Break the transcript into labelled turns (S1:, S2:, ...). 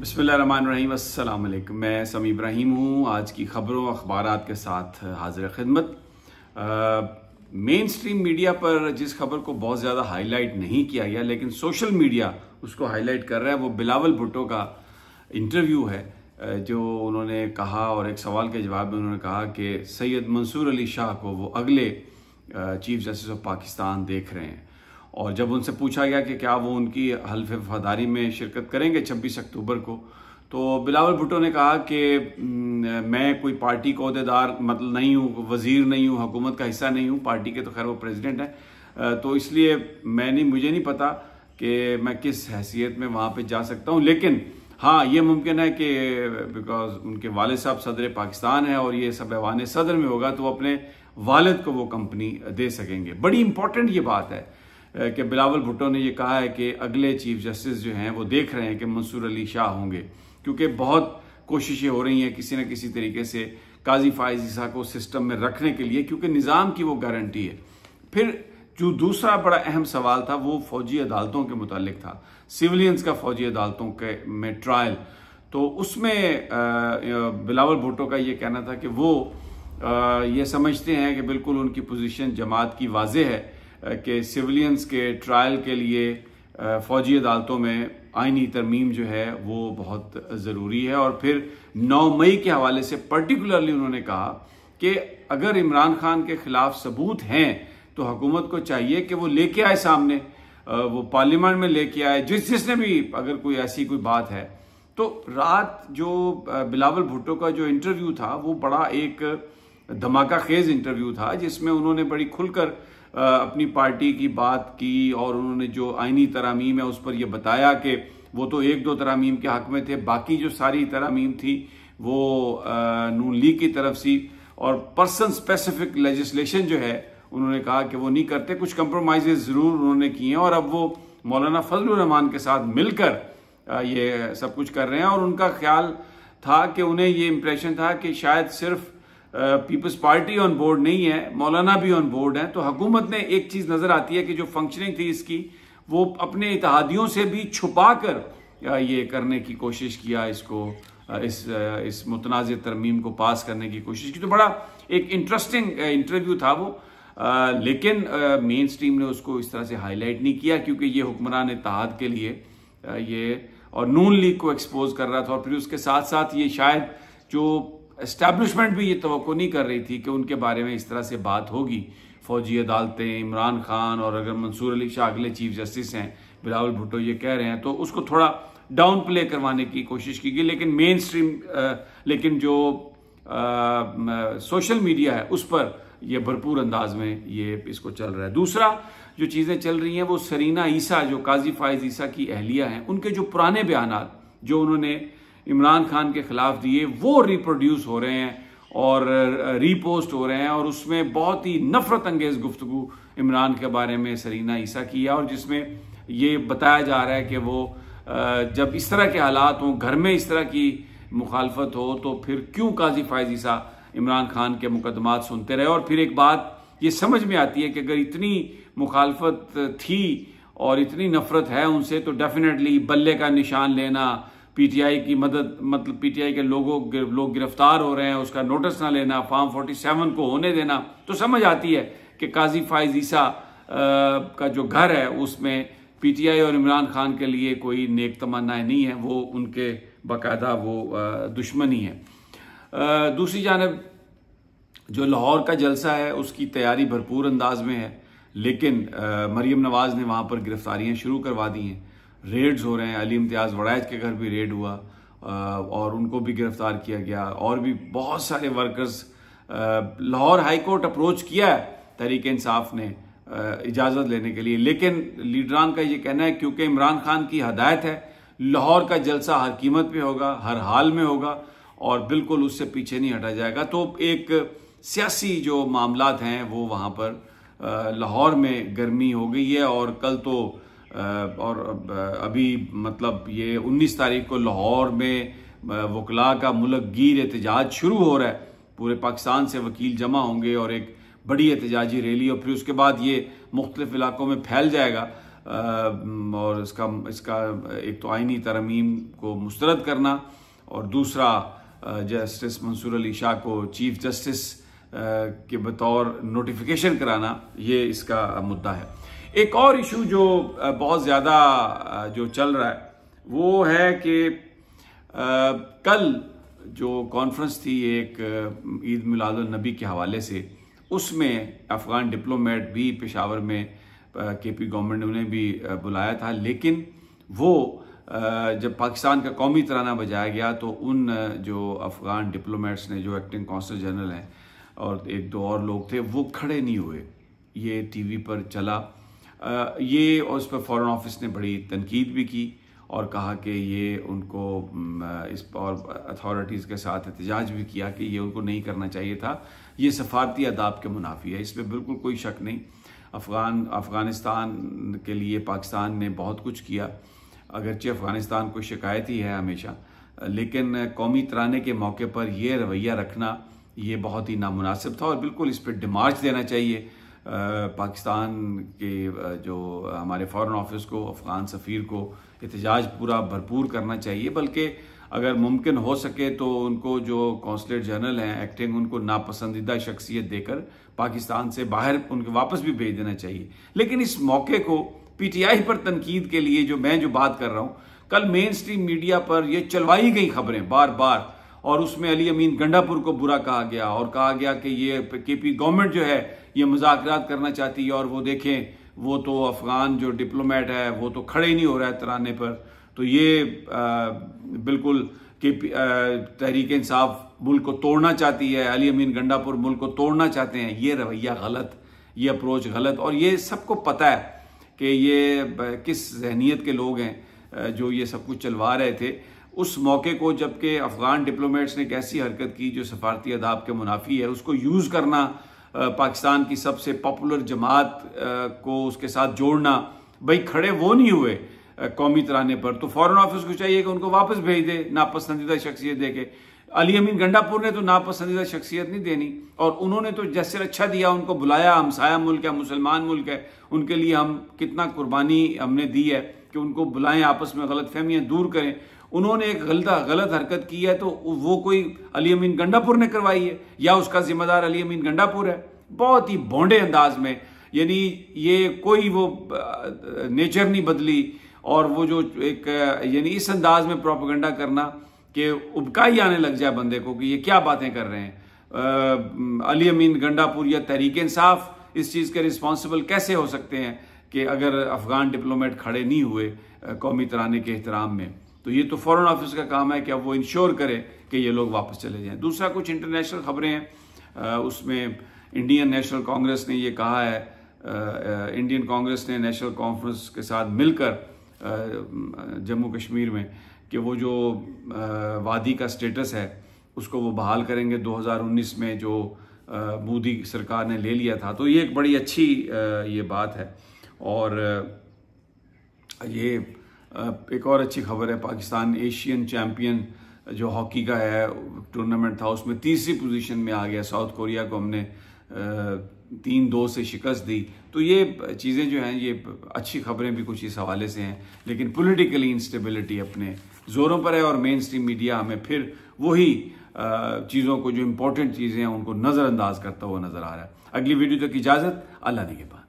S1: बसमीम मैं समी इब्राहिम हूँ आज की ख़बरों अखबार के साथ हाजिर खिदमत मेन स्ट्रीम मीडिया पर जिस खबर को बहुत ज़्यादा हाईलाइट नहीं किया गया लेकिन सोशल मीडिया उसको हाईलाइट कर रहा है वो बिलावल भुट्टो का इंटरव्यू है जो उन्होंने कहा और एक सवाल के जवाब में उन्होंने कहा कि सैयद मंसूर अली शाह को वो अगले चीफ जस्टिस ऑफ पाकिस्तान देख रहे हैं और जब उनसे पूछा गया कि क्या वो उनकी हल्फ वफादारी में शिरकत करेंगे छब्बीस अक्टूबर को तो बिलावल भुट्टो ने कहा कि मैं कोई पार्टी का अहदेदार मतलब नहीं हूँ वजीर नहीं हूँ हुकूमत का हिस्सा नहीं हूँ पार्टी के तो खैर वो प्रेसिडेंट हैं तो इसलिए मैं नहीं मुझे नहीं पता कि मैं किस हैसियत में वहाँ पर जा सकता हूँ लेकिन हाँ ये मुमकिन है कि बिकॉज उनके वाल साहब सदर पाकिस्तान है और ये सब ऐवान सदर में होगा तो अपने वालद को वो कंपनी दे सकेंगे बड़ी इंपॉर्टेंट ये बात है कि बिलावल भुट्टो ने यह कहा है कि अगले चीफ जस्टिस जो हैं वो देख रहे हैं कि मंसूर अली शाह होंगे क्योंकि बहुत कोशिशें हो रही हैं किसी न किसी तरीके से काजी फायज ईसा को सिस्टम में रखने के लिए क्योंकि निज़ाम की वो गारंटी है फिर जो दूसरा बड़ा अहम सवाल था वो फौजी अदालतों के मुतालिक था सिविलियंस का फौजी अदालतों के में ट्रायल तो उसमें बिलावल भुट्टो का ये कहना था कि वो आ, ये समझते हैं कि बिल्कुल उनकी पोजीशन जमात की वाज है कि सिविलियंस के ट्रायल के लिए फ़ौजी अदालतों में आइनी तरमीम जो है वो बहुत ज़रूरी है और फिर नौ मई के हवाले से पर्टिकुलरली उन्होंने कहा कि अगर इमरान खान के खिलाफ सबूत हैं तो हुकूमत को चाहिए कि वो लेके आए सामने वो पार्लियामेंट में लेके आए जिस जिसने भी अगर कोई ऐसी कोई बात है तो रात जो बिलावल भुट्टो का जो इंटरव्यू था वो बड़ा एक धमाका खेज इंटरव्यू था जिसमें उन्होंने बड़ी खुलकर अपनी पार्टी की बात की और उन्होंने जो आइनी तरामीम है उस पर यह बताया कि वो तो एक दो तरामीम के हक में थे बाकी जो सारी तरामीम थी वो नून लीग की तरफ सी और पर्सन स्पेसिफिक लेजिस्लेशन जो है उन्होंने कहा कि वो नहीं करते कुछ कंप्रोमाइजेज़ ज़रूर उन्होंने किए हैं और अब वो मौलाना फजल रहमान के साथ मिलकर ये सब कुछ कर रहे हैं और उनका ख्याल था कि उन्हें ये इम्प्रेशन था कि शायद सिर्फ पीपल्स पार्टी ऑन बोर्ड नहीं है मौलाना भी ऑन बोर्ड है तो हुकूमत ने एक चीज़ नज़र आती है कि जो फंक्शनिंग थी इसकी वो अपने इतिहादियों से भी छुपा कर ये करने की कोशिश किया इसको इस इस मुतनाज़ तरमीम को पास करने की कोशिश की तो बड़ा एक इंटरेस्टिंग इंटरव्यू था वो आ, लेकिन मेन स्ट्रीम ने उसको इस तरह से हाईलाइट नहीं किया क्योंकि ये हुक्मरान इतिहाद के लिए आ, ये और नून लीग को एक्सपोज कर रहा था और फिर उसके साथ साथ ये शायद जो इस्टेब्लिशमेंट भी ये तो नहीं कर रही थी कि उनके बारे में इस तरह से बात होगी फौजी अदालतें इमरान खान और अगर मंसूर अली शाह अगले चीफ जस्टिस हैं बिलावल भुट्टो ये कह रहे हैं तो उसको थोड़ा डाउन प्ले करवाने की कोशिश की गई लेकिन मेन स्ट्रीम लेकिन जो सोशल मीडिया है उस पर ये भरपूर अंदाज में ये इसको चल रहा है दूसरा जो चीज़ें चल रही हैं वो सरीना ईसा जो काजी फायज ईसा की अहलिया हैं उनके जो पुराने बयान जो उन्होंने इमरान खान के ख़िलाफ़ दिए वो रिप्रोड्यूस हो रहे हैं और रीपोस्ट हो रहे हैं और उसमें बहुत ही नफ़रत अंगेज़ गुफ्तु इमरान के बारे में सरीना ईसा की है और जिसमें ये बताया जा रहा है कि वो जब इस तरह के हालात हों घर में इस तरह की मुखालफत हो तो फिर क्यों काजी फायज ईसा इमरान खान के मुकदमात सुनते रहे और फिर एक बात ये समझ में आती है कि अगर इतनी मुखालफत थी और इतनी नफ़रत है उनसे तो डेफिनेटली बल्ले का निशान लेना पीटीआई की मदद मतलब पीटीआई के लोगों लोग गिरफ्तार हो रहे हैं उसका नोटिस ना लेना फॉर्म फोर्टी सेवन को होने देना तो समझ आती है कि काजी फाइज ईसा का जो घर है उसमें पीटीआई और इमरान खान के लिए कोई नेक तमन्नाएं नहीं है वो उनके बाकायदा वो दुश्मनी है दूसरी जानब जो लाहौर का जलसा है उसकी तैयारी भरपूर अंदाज में है लेकिन मरीम नवाज़ ने वहाँ पर गिरफ्तारियाँ शुरू करवा दी हैं रेड्स हो रहे हैं अली इम्तियाज़ वड़ैज के घर भी रेड हुआ और उनको भी गिरफ्तार किया गया और भी बहुत सारे वर्कर्स लाहौर हाईकोर्ट अप्रोच किया है तहरीक इंसाफ ने इजाज़त लेने के लिए लेकिन लीडरान का ये कहना है क्योंकि इमरान खान की हदायत है लाहौर का जलसा हर कीमत पे होगा हर हाल में होगा और बिल्कुल उससे पीछे नहीं हटा जाएगा तो एक सियासी जो मामला हैं वो वहाँ पर लाहौर में गर्मी हो गई है और कल तो और अभी मतलब ये 19 तारीख को लाहौर में वकला का मुलक गिर एहतजाज शुरू हो रहा है पूरे पाकिस्तान से वकील जमा होंगे और एक बड़ी एहतजाजी रैली और फिर उसके बाद ये मुख्तलिफ इलाकों में फैल जाएगा और इसका इसका एक तो आइनी तरमीम को मुस्तरद करना और दूसरा जस्टिस मंसूर अली शाह को चीफ जस्टिस के बतौर नोटिफिकेशन कराना ये इसका मुद्दा है एक और इशू जो बहुत ज़्यादा जो चल रहा है वो है कि कल जो कॉन्फ्रेंस थी एक ईद मिलादुलनबी के हवाले से उसमें अफ़गान डिप्लोमेट भी पेशावर में के पी गवर्नमेंट ने भी बुलाया था लेकिन वो जब पाकिस्तान का कौमी तराना बजाया गया तो उन जो अफ़गान डिप्लोमेट्स ने जो एक्टिंग कौंसल जनरल हैं और एक दो और लोग थे वो खड़े नहीं हुए ये टीवी पर चला ये और उस पर फ़ॉरेन ऑफिस ने बड़ी तनकीद भी की और कहा कि ये उनको इस और अथॉरिटीज़ के साथ एहतजाज भी किया कि ये उनको नहीं करना चाहिए था ये सफारती अदाब के मुनाफी है इसमें बिल्कुल कोई शक नहीं अफ़गान अफ़गानिस्तान के लिए पाकिस्तान ने बहुत कुछ किया अगरचे अफ़गानिस्तान को शिकायत ही है हमेशा लेकिन कौमी तराने के मौके पर यह रवैया रखना ये बहुत ही नामनासिब था और बिल्कुल इस पर डिमार्च देना चाहिए पाकिस्तान के जो हमारे फ़ॉरेन ऑफिस को अफ़गान सफ़ीर को एहतजाज पूरा भरपूर करना चाहिए बल्कि अगर मुमकिन हो सके तो उनको जो कौंसलेट जनरल हैं एक्टिंग उनको नापसंदीदा शख्सियत देकर पाकिस्तान से बाहर उनके वापस भी भेज देना चाहिए लेकिन इस मौके को पीटीआई पर तनकीद के लिए जो मैं जो बात कर रहा हूँ कल मेन स्ट्रीम मीडिया पर यह चलवाई गई खबरें बार बार और उसमें अली अमीन गंडापुर को बुरा कहा गया और कहा गया कि ये के पी गवर्नमेंट जो है ये मजाक करना चाहती है और वो देखें वो तो अफ़गान जो डिप्लोमेट है वो तो खड़े ही नहीं हो रहा है तराने पर तो ये आ, बिल्कुल के तहरीक इंसाफ मुल्क को तोड़ना चाहती है अली अमीन गंडापुर मुल्क को तोड़ना चाहते हैं ये रवैया गलत ये अप्रोच गलत और ये सबको पता है कि ये किस जहनीत के लोग हैं जो ये सब कुछ चलवा रहे थे उस मौके को जबकि अफगान डिप्लोमेट्स ने एक ऐसी हरकत की जो सफारती अदाब के मुनाफी है उसको यूज़ करना पाकिस्तान की सबसे पॉपुलर जमात को उसके साथ जोड़ना भाई खड़े वो नहीं हुए कौमी तराने पर तो फॉरेन ऑफिस को चाहिए कि उनको वापस भेज दे नापसंदीदा शख्सियत दे के अली अमीन गंडापुर ने तो नापसंदीदा शख्सियत नहीं देनी और उन्होंने तो जैसे अच्छा दिया उनको बुलाया हमसाया मुल्क है मुसलमान मुल्क है उनके लिए हम कितना कुर्बानी हमने दी है कि उनको बुलाएं आपस में गलत फहमियाँ दूर करें उन्होंने एक गलत गलत हरकत की है तो वो कोई अली अमीन गंडापुर ने करवाई है या उसका जिम्मेदार अली अमीन गंडापुर है बहुत ही भोंडे अंदाज में यानी ये कोई वो नेचर नहीं बदली और वो जो एक यानी इस अंदाज में प्रोपोगंडा करना कि उबकाई आने लग जाए बंदे को कि ये क्या बातें कर रहे हैं आ, अली अमीन गंडापुर या तहरीक इंसाफ इस चीज़ के रिस्पॉन्सिबल कैसे हो सकते हैं कि अगर अफगान डिप्लोमेट खड़े नहीं हुए कौमी तराने के एहतराम में तो ये तो फॉरन ऑफिस का काम है कि अब वो इंश्योर करें कि ये लोग वापस चले जाएं दूसरा कुछ इंटरनेशनल खबरें हैं उसमें इंडियन नेशनल कांग्रेस ने ये कहा है इंडियन कांग्रेस ने नेशनल कॉन्फ्रेंस के साथ मिलकर जम्मू कश्मीर में कि वो जो वादी का स्टेटस है उसको वो बहाल करेंगे 2019 में जो मोदी सरकार ने ले लिया था तो ये एक बड़ी अच्छी ये बात है और ये एक और अच्छी खबर है पाकिस्तान एशियन चैम्पियन जो हॉकी का है टूर्नामेंट था उसमें तीसरी पोजीशन में आ गया साउथ कोरिया को हमने तीन दो से शिकस्त दी तो ये चीज़ें जो हैं ये अच्छी खबरें भी कुछ इस हवाले से हैं लेकिन पॉलिटिकली इंस्टेबिलिटी अपने ज़ोरों पर है और मेन स्ट्रीम मीडिया हमें फिर वही चीज़ों को जो इम्पोर्टेंट चीज़ें हैं उनको नज़रअंदाज करता हुआ नज़र आ रहा है अगली वीडियो तक इजाज़त अल्लाह ने के पास